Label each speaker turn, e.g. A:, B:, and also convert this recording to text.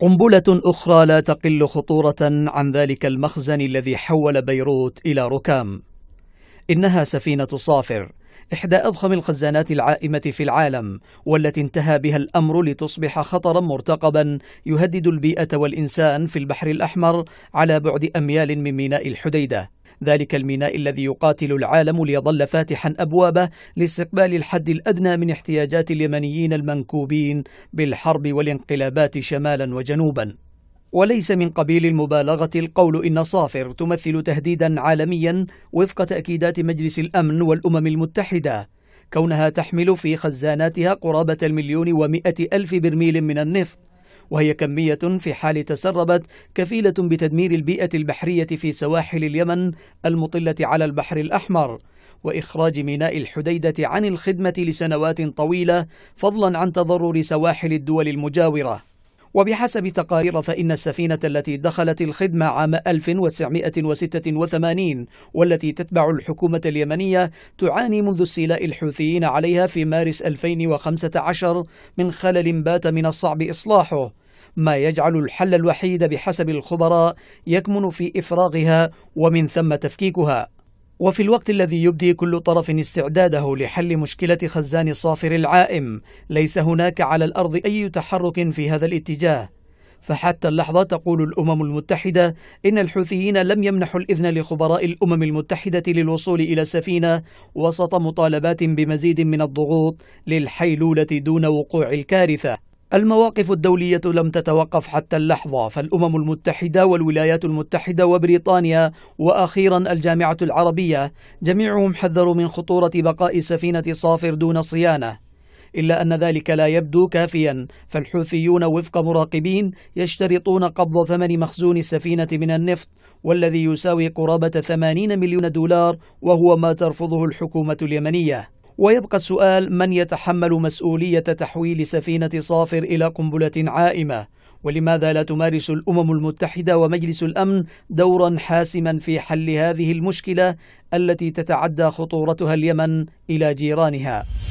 A: قنبلة أخرى لا تقل خطورة عن ذلك المخزن الذي حول بيروت إلى ركام إنها سفينة صافر إحدى أضخم الخزانات العائمة في العالم والتي انتهى بها الأمر لتصبح خطرا مرتقبا يهدد البيئة والإنسان في البحر الأحمر على بعد أميال من ميناء الحديدة ذلك الميناء الذي يقاتل العالم ليظل فاتحا أبوابه لاستقبال الحد الأدنى من احتياجات اليمنيين المنكوبين بالحرب والانقلابات شمالا وجنوبا وليس من قبيل المبالغة القول إن صافر تمثل تهديدا عالميا وفق تأكيدات مجلس الأمن والأمم المتحدة كونها تحمل في خزاناتها قرابة المليون ومئة ألف برميل من النفط وهي كمية في حال تسربت كفيلة بتدمير البيئة البحرية في سواحل اليمن المطلة على البحر الأحمر وإخراج ميناء الحديدة عن الخدمة لسنوات طويلة فضلا عن تضرر سواحل الدول المجاورة وبحسب تقارير فإن السفينة التي دخلت الخدمة عام 1986 والتي تتبع الحكومة اليمنية تعاني منذ استيلاء الحوثيين عليها في مارس 2015 من خلل بات من الصعب إصلاحه ما يجعل الحل الوحيد بحسب الخبراء يكمن في إفراغها ومن ثم تفكيكها وفي الوقت الذي يبدي كل طرف استعداده لحل مشكلة خزان الصافر العائم ليس هناك على الأرض أي تحرك في هذا الاتجاه فحتى اللحظة تقول الأمم المتحدة إن الحوثيين لم يمنحوا الإذن لخبراء الأمم المتحدة للوصول إلى سفينة وسط مطالبات بمزيد من الضغوط للحيلولة دون وقوع الكارثة المواقف الدولية لم تتوقف حتى اللحظة فالأمم المتحدة والولايات المتحدة وبريطانيا وأخيرا الجامعة العربية جميعهم حذروا من خطورة بقاء سفينة صافر دون صيانة إلا أن ذلك لا يبدو كافيا فالحوثيون وفق مراقبين يشترطون قبض ثمن مخزون السفينة من النفط والذي يساوي قرابة 80 مليون دولار وهو ما ترفضه الحكومة اليمنية ويبقى السؤال من يتحمل مسؤولية تحويل سفينة صافر إلى قنبلة عائمة ولماذا لا تمارس الأمم المتحدة ومجلس الأمن دورا حاسما في حل هذه المشكلة التي تتعدى خطورتها اليمن إلى جيرانها؟